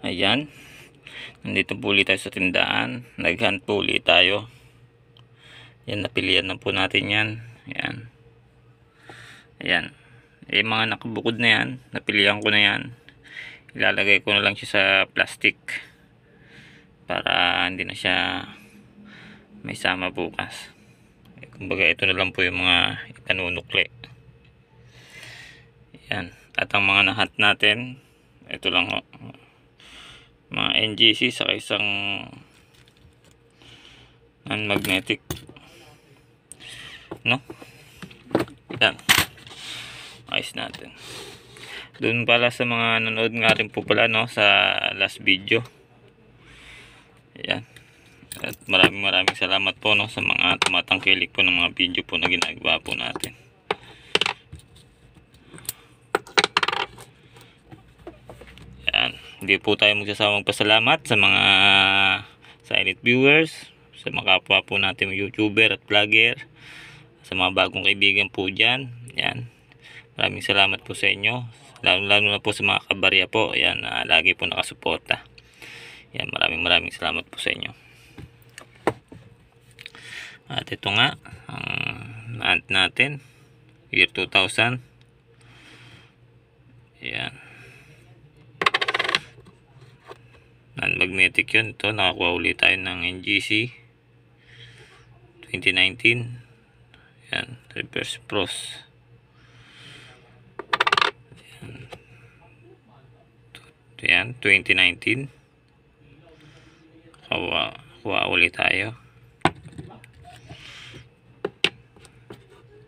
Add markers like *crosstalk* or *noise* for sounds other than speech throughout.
Ayan. Nandito po ulit tayo sa tindahan. Naghan po ulit tayo. Ayan, napilian na po natin yan. Ayan. Ayan. Eh, mga nakabukod na yan. Napilian ko na yan. Ilalagay ko na lang siya sa plastic. Para hindi na siya may sama bukas. Eh, kumbaga, ito na lang po yung mga itanunukli. Ayan. At ang mga nahat natin, ito lang ho mga NGC sa isang non-magnetic no yan ayos natin dun pala sa mga nanood nga rin po pala no sa last video yan at maraming maraming salamat po no sa mga tumatangkilik po ng mga video po na ginagawa po natin Hindi po tayo magsasamang pasalamat sa mga silent viewers, sa mga kapwa po natin YouTuber at vlogger, sa mga bagong kaibigan po dyan. Yan. Maraming salamat po sa inyo. Lalo, lalo na po sa mga kabarya po. Yan, uh, lagi po nakasuporta. Yan, maraming maraming salamat po sa inyo. At ito nga, ang ant natin, year 2000. Ayan. magnetic yun ito nakakuha ulit tayo ng NGC 2019 yan reverse pros yan 2019 kuha, kuha ulit tayo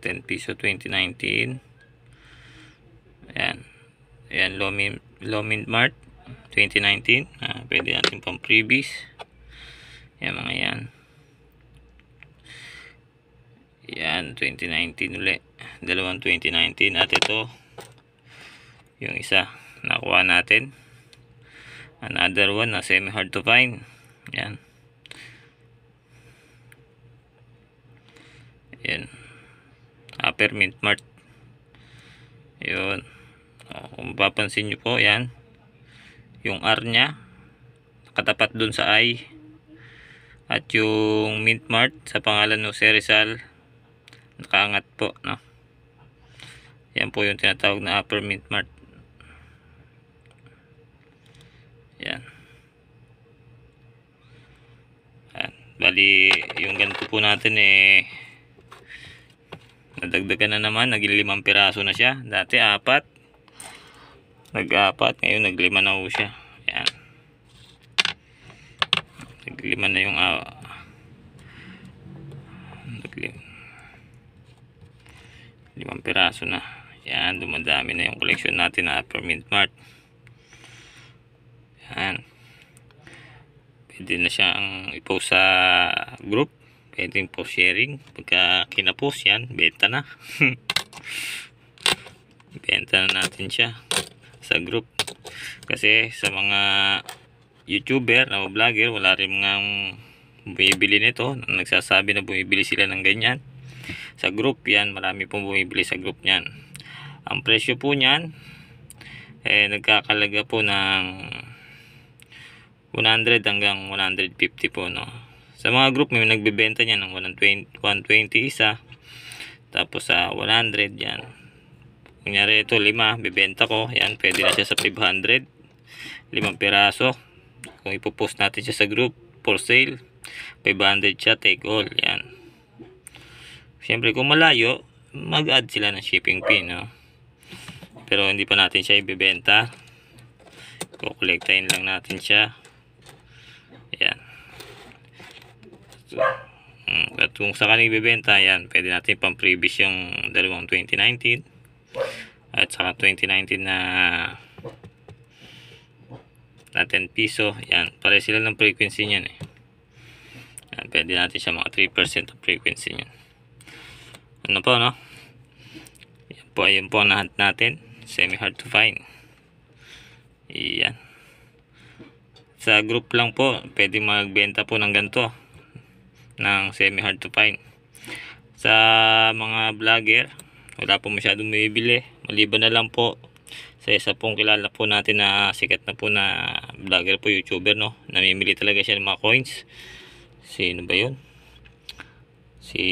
10 piso 2019 ayan ayan Lomin, Lomin Mart 2019 ah, pwede natin pang previous yan mga yan yan 2019 ulit dalawang 2019 at ito yung isa nakuha natin another one na semi hard to find yan yan upper mint mart yun ah, kung papansin nyo po yan yung R nya katapat dun sa I at yung mint mart sa pangalan ng Serizal nakaangat po no yan po yung tinatawag na upper mint mart yan at bali yung ganito po natin eh nadagdagan na naman naging limang piraso na siya dati apat nag-apat ngayon naglima na ho siya yan naglima na yung uh, naglima limang piraso na yan dumadami na yung collection natin na upper mint mart yan pwede na siyang ipost sa group pwede po sharing pagka kinapost yan benta na *laughs* benta na natin siya sa group. Kasi sa mga YouTuber na vlogger, wala rin mga bumibili nito. Nagsasabi na bumibili sila ng ganyan. Sa group yan, marami pong bumibili sa group yan. Ang presyo po niyan, eh, nagkakalaga po ng 100 hanggang 150 po. No? Sa mga group, may nagbebenta niyan ng 120, 120 isa. Tapos sa 100 yan kunyari ito 5 bibenta ko yan pwede na siya sa 500 5 piraso kung ipopost natin siya sa group for sale 500 siya take all yan Siyempre, kung malayo mag add sila ng shipping fee no? pero hindi pa natin siya ibibenta kukulektahin lang natin siya yan so, hmm, at kung sa kanil ibibenta yan pwede natin pang previous yung 2019 at saka 2019 na na 10 piso yan pare sila ng frequency niyan eh yan, pwede natin siya mga 3% ng frequency niyan ano po no yan po ayun po ang lahat natin semi hard to find yan sa group lang po pwede magbenta po ng ganito ng semi hard to find sa mga vlogger wala po masyadong bumibili maliban na lang po sa isa pong kilala po natin na sikat na po na vlogger po youtuber no namimili talaga siya ng mga coins sino ba yun si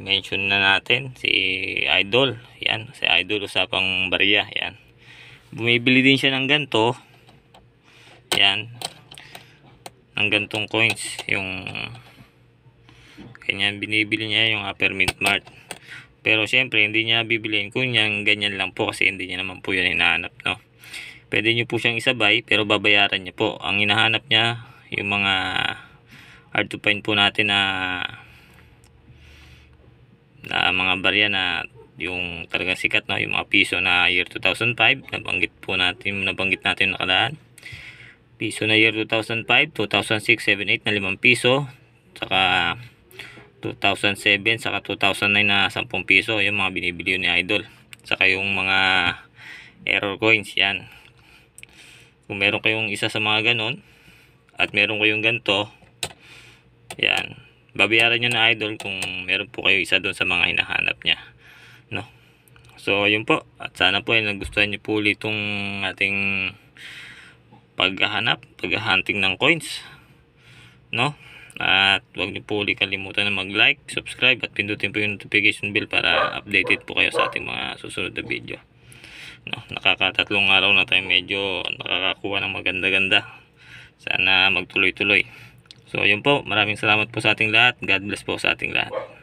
mention na natin si idol yan si idol usapang barya yan bumibili din siya ng ganto yan ng gantong coins yung kanya binibili niya yung Upper Mint Mart pero syempre, hindi niya bibiliin kunyang ganyan lang po kasi hindi niya naman po yun hinahanap, no? Pwede niyo po siyang isabay pero babayaran niya po. Ang hinahanap niya, yung mga hard to find po natin na na mga barya na yung talagang sikat no yung mga piso na year 2005 nabanggit po natin nabanggit natin nakalaan piso na year 2005 2006 7 8 na 5 piso saka 2007 saka 2009 na 10 piso yung mga binibili yun ni idol saka yung mga error coins yan kung meron kayong isa sa mga ganun at meron kayong ganto yan babayaran nyo na idol kung meron po kayo isa doon sa mga hinahanap nya no so yun po at sana po ay eh, nagustuhan nyo po ulit itong ating paghahanap paghahunting ng coins no at huwag niyo po ulit kalimutan na mag-like, subscribe at pindutin po yung notification bell para updated po kayo sa ating mga susunod na video. No, nakakatatlong araw na tayo medyo nakakakuha ng maganda-ganda. Sana magtuloy-tuloy. So, yun po. Maraming salamat po sa ating lahat. God bless po sa ating lahat.